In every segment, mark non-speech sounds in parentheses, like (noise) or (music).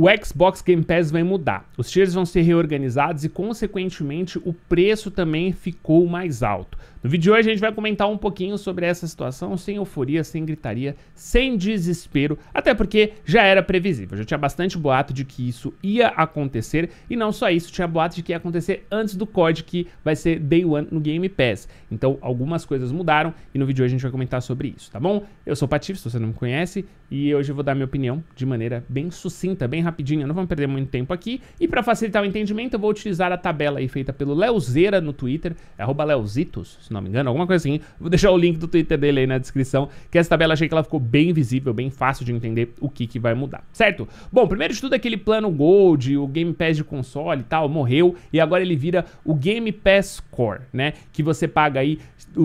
O Xbox Game Pass vai mudar. Os tiers vão ser reorganizados e, consequentemente, o preço também ficou mais alto. No vídeo de hoje a gente vai comentar um pouquinho sobre essa situação, sem euforia, sem gritaria, sem desespero, até porque já era previsível. Já tinha bastante boato de que isso ia acontecer e não só isso, tinha boato de que ia acontecer antes do COD, que vai ser Day One no Game Pass. Então, algumas coisas mudaram e no vídeo de hoje a gente vai comentar sobre isso, tá bom? Eu sou o Patif, se você não me conhece, e hoje eu vou dar minha opinião de maneira bem sucinta, bem rapidinha, não vamos perder muito tempo aqui. E para facilitar o entendimento, eu vou utilizar a tabela aí feita pelo Leozeira no Twitter, é Leozitos, se não me engano, alguma coisa assim. Vou deixar o link do Twitter dele aí na descrição, que essa tabela achei que ela ficou bem visível, bem fácil de entender o que, que vai mudar, certo? Bom, primeiro de tudo, aquele plano Gold, o Game Pass de console e tal, morreu, e agora ele vira o Game Pass Core, né? Que você paga aí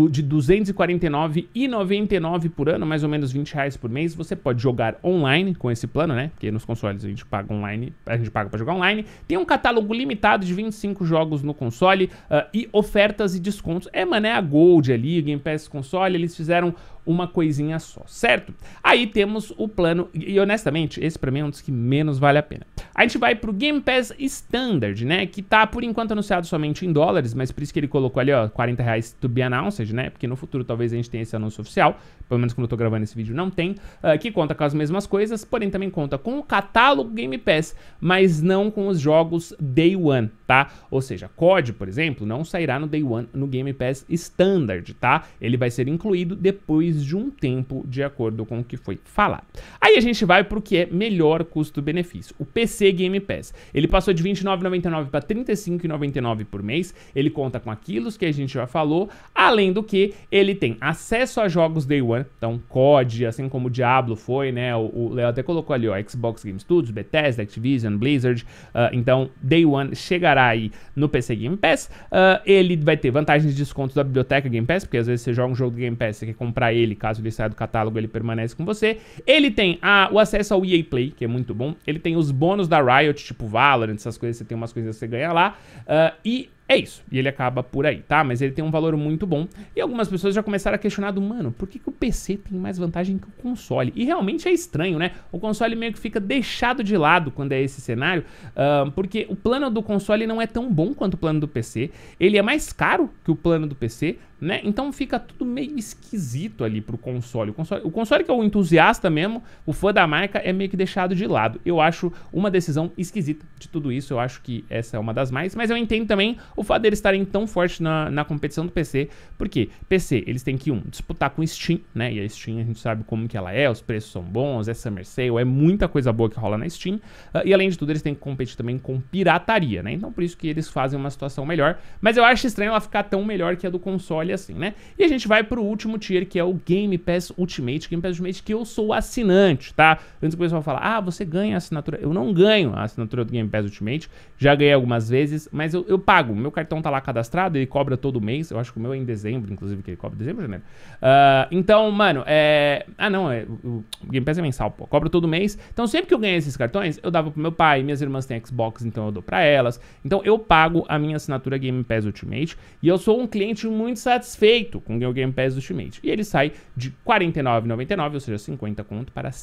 de R$ 249,99 por ano, mais ou menos 20 reais por mês. Você pode jogar online com esse plano, né? Porque nos consoles a gente paga online, a gente paga para jogar online. Tem um catálogo limitado de 25 jogos no console uh, e ofertas e descontos. É, mano, é a Gold ali, Game Pass console, eles fizeram uma coisinha só, certo? Aí temos o plano, e honestamente, esse pra mim é um dos que menos vale a pena. A gente vai pro Game Pass Standard, né, que tá por enquanto anunciado somente em dólares, mas por isso que ele colocou ali, ó, 40 reais to be announced, né, porque no futuro talvez a gente tenha esse anúncio oficial, pelo menos quando eu tô gravando esse vídeo não tem, uh, que conta com as mesmas coisas, porém também conta com o catálogo Game Pass, mas não com os jogos Day One, tá? Ou seja, COD, por exemplo, não sairá no Day One no Game Pass Standard, tá? Ele vai ser incluído depois de um tempo, de acordo com o que foi falado. Aí a gente vai para o que é melhor custo-benefício, o PC Game Pass. Ele passou de R$29,99 29,99 para 35,99 por mês, ele conta com aquilo que a gente já falou, além do que ele tem acesso a jogos Day One, então COD, assim como o Diablo foi, né? O Léo até colocou ali, ó, Xbox Game Studios, Bethesda, Activision, Blizzard. Uh, então, Day One chegará aí no PC Game Pass. Uh, ele vai ter vantagens de desconto da biblioteca Game Pass, porque às vezes você joga um jogo do Game Pass, você quer comprar ele, caso ele saia do catálogo, ele permanece com você. Ele tem a, o acesso ao EA Play, que é muito bom. Ele tem os bônus da Riot, tipo Valorant, essas coisas, você tem umas coisas que você ganha lá. Uh, e é isso. E ele acaba por aí, tá? Mas ele tem um valor muito bom. E algumas pessoas já começaram a questionar do, mano, por que, que o PC tem mais vantagem que o console? E realmente é estranho, né? O console meio que fica deixado de lado quando é esse cenário, uh, porque o plano do console não é tão bom quanto o plano do PC. Ele é mais caro que o plano do PC, né? Então fica tudo meio esquisito ali pro console. O console, o console que é o entusiasta mesmo, o fã da marca, é meio que deixado de lado. Eu acho uma decisão esquisita de tudo isso. Eu acho que essa é uma das mais, mas eu entendo também o o fato deles estarem tão forte na, na competição do PC, porque PC, eles têm que, um, disputar com Steam, né? E a Steam a gente sabe como que ela é, os preços são bons, é Summer Sale, é muita coisa boa que rola na Steam. Uh, e além de tudo, eles têm que competir também com pirataria, né? Então por isso que eles fazem uma situação melhor. Mas eu acho estranho ela ficar tão melhor que a do console assim, né? E a gente vai pro último tier, que é o Game Pass Ultimate. Game Pass Ultimate que eu sou assinante, tá? Antes que o pessoal falar ah, você ganha a assinatura. Eu não ganho a assinatura do Game Pass Ultimate, já ganhei algumas vezes, mas eu, eu pago. Meu cartão tá lá cadastrado, ele cobra todo mês. Eu acho que o meu é em dezembro, inclusive, que ele cobra. Dezembro, janeiro. Uh, então, mano, é... Ah, não, é... o Game Pass é mensal, pô. Cobra todo mês. Então, sempre que eu ganhei esses cartões, eu dava pro meu pai. Minhas irmãs têm Xbox, então eu dou pra elas. Então, eu pago a minha assinatura Game Pass Ultimate. E eu sou um cliente muito satisfeito com o Game Pass Ultimate. E ele sai de R$ 49,99, ou seja, 50 conto, para R$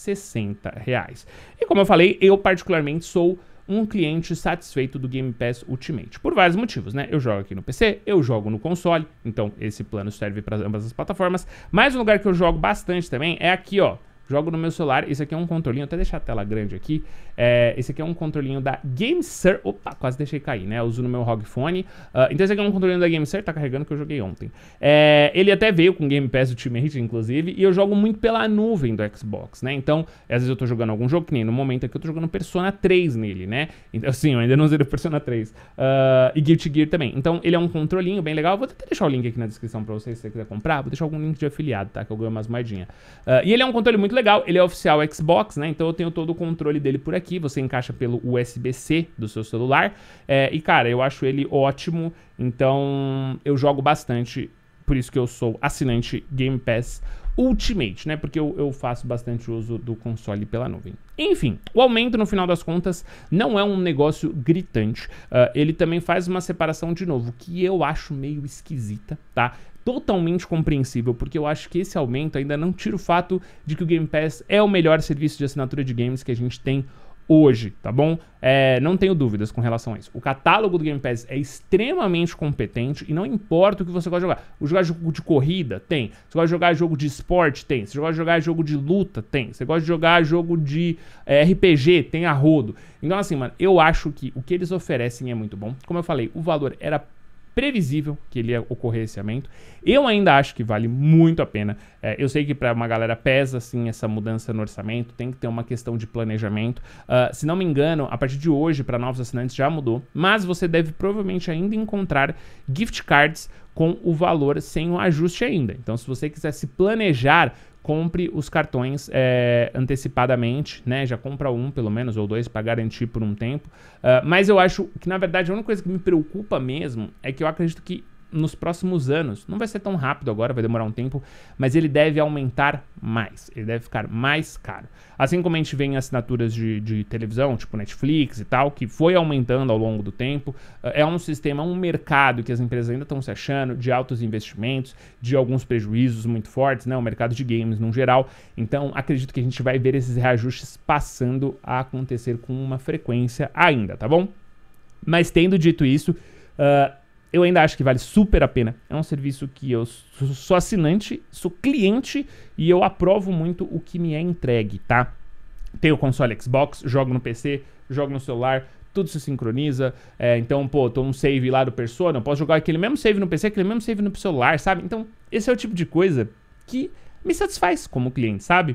reais. E como eu falei, eu particularmente sou um cliente satisfeito do Game Pass Ultimate. Por vários motivos, né? Eu jogo aqui no PC, eu jogo no console, então esse plano serve para ambas as plataformas. Mas um lugar que eu jogo bastante também é aqui, ó, jogo no meu celular. esse aqui é um controlinho, até deixar a tela grande aqui. É, esse aqui é um controlinho da GameSir. Opa, quase deixei cair, né? Eu uso no meu ROG Phone. Uh, então esse aqui é um controlinho da GameSir, tá carregando que eu joguei ontem. É, ele até veio com Game Pass Ultimate, inclusive, e eu jogo muito pela nuvem do Xbox, né? Então, às vezes eu tô jogando algum jogo, que nem no momento aqui eu tô jogando Persona 3 nele, né? Então, (laughs) sim, eu ainda não usei o Persona 3. Uh, ah, e Guilty Gear também. Então, ele é um controlinho bem legal. Eu vou até deixar o link aqui na descrição pra vocês, se você quiser comprar. Vou deixar algum link de afiliado, tá? Que eu ganho umas moedinhas. Uh, ah, e ele é um controle muito legal legal, ele é oficial Xbox, né? Então eu tenho todo o controle dele por aqui. Você encaixa pelo USB-C do seu celular. É, e, cara, eu acho ele ótimo. Então eu jogo bastante. Por isso que eu sou assinante Game Pass Ultimate, né? Porque eu, eu, faço bastante uso do console pela nuvem. Enfim, o aumento no final das contas não é um negócio gritante. Uh, ele também faz uma separação de novo, que eu acho meio esquisita, tá? totalmente compreensível, porque eu acho que esse aumento ainda não tira o fato de que o Game Pass é o melhor serviço de assinatura de games que a gente tem hoje, tá bom? É, não tenho dúvidas com relação a isso. O catálogo do Game Pass é extremamente competente e não importa o que você gosta de jogar. Você gosta de jogo de corrida? Tem. Você gosta de jogar jogo de esporte? Tem. Você gosta de jogar jogo de luta? Tem. Você gosta de jogar jogo de é, RPG? Tem a rodo. Então, assim, mano, eu acho que o que eles oferecem é muito bom. Como eu falei, o valor era previsível que ele ia ocorrer esse aumento. Eu ainda acho que vale muito a pena. É, eu sei que para uma galera pesa assim essa mudança no orçamento, tem que ter uma questão de planejamento. Uh, se não me engano, a partir de hoje para novos assinantes já mudou, mas você deve provavelmente ainda encontrar gift cards com o valor sem o ajuste ainda. Então, se você quiser se planejar compre os cartões é, antecipadamente, né? Já compra um, pelo menos, ou dois, para garantir por um tempo. Uh, mas eu acho que, na verdade, a única coisa que me preocupa mesmo é que eu acredito que nos próximos anos. Não vai ser tão rápido agora, vai demorar um tempo, mas ele deve aumentar mais, ele deve ficar mais caro. Assim como a gente vê em assinaturas de, de televisão, tipo Netflix e tal, que foi aumentando ao longo do tempo, eh, é um sistema, um mercado que as empresas ainda estão se achando, de altos investimentos, de alguns prejuízos muito fortes, né? O mercado de games no geral. Então, acredito que a gente vai ver esses reajustes passando a acontecer com uma frequência ainda, tá bom? Mas tendo dito isso, uh, eu ainda acho que vale super a pena. É um serviço que eu sou assinante, sou cliente e eu aprovo muito o que me é entregue, tá? Tenho o console Xbox, jogo no PC, jogo no celular, tudo se sincroniza. É, então, pô, tô um save lá do Persona, eu posso jogar aquele mesmo save no PC, aquele mesmo save no celular, sabe? Então, esse é o tipo de coisa que me satisfaz como cliente, sabe?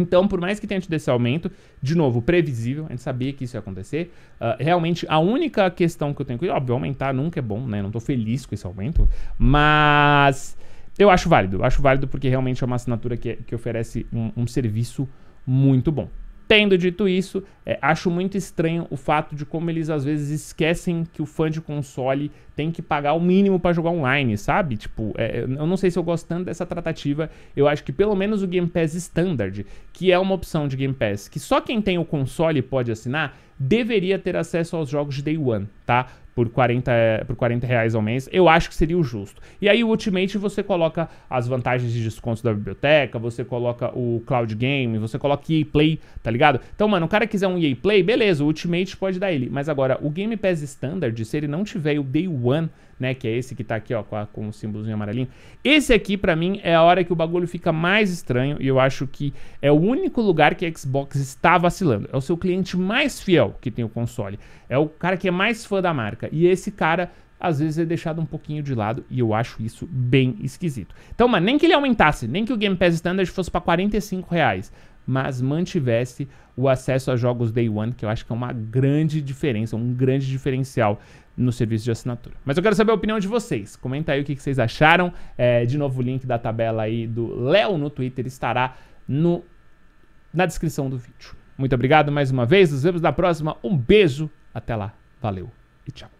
Então, por mais que tenha tido esse aumento, de novo, previsível, a gente sabia que isso ia acontecer. Uh, realmente, a única questão que eu tenho que. Óbvio, aumentar nunca é bom, né? Não tô feliz com esse aumento, mas. Eu acho válido, acho válido porque realmente é uma assinatura que, é, que oferece um, um serviço muito bom. Tendo dito isso, é, acho muito estranho o fato de como eles às vezes esquecem que o fã de console tem que pagar o mínimo para jogar online, sabe? Tipo, é, eu não sei se eu gosto tanto dessa tratativa. Eu acho que pelo menos o Game Pass Standard, que é uma opção de Game Pass que só quem tem o console pode assinar, deveria ter acesso aos jogos de Day One, tá? por 40, eh, por 40 reais ao mês, eu acho que seria o justo. E aí o Ultimate você coloca as vantagens de descontos da biblioteca, você coloca o Cloud Game, você coloca EA Play, tá ligado? Então, mano, o cara quiser um EA Play, beleza, o Ultimate pode dar ele. Mas agora, o Game Pass Standard, se ele não tiver o Day One, né, que é esse que tá aqui, ó, com, a, com o símbolozinho amarelinho, esse aqui, para mim, é a hora que o bagulho fica mais estranho e eu acho que é o único lugar que a Xbox está vacilando. É o seu cliente mais fiel que tem o console. É o cara que é mais fã da marca. E esse cara às vezes é deixado um pouquinho de lado e eu acho isso bem esquisito. Então, mano, nem que ele aumentasse, nem que o Game Pass Standard fosse para 45 reais, mas mantivesse o acesso a jogos Day One, que eu acho que é uma grande diferença, um grande diferencial no serviço de assinatura. Mas eu quero saber a opinião de vocês. Comenta aí o que, que vocês acharam. É, de novo, o link da tabela aí do Léo no Twitter estará no, na descrição do vídeo. Muito obrigado mais uma vez. Nos vemos na próxima. Um beijo. Até lá. Valeu e tchau.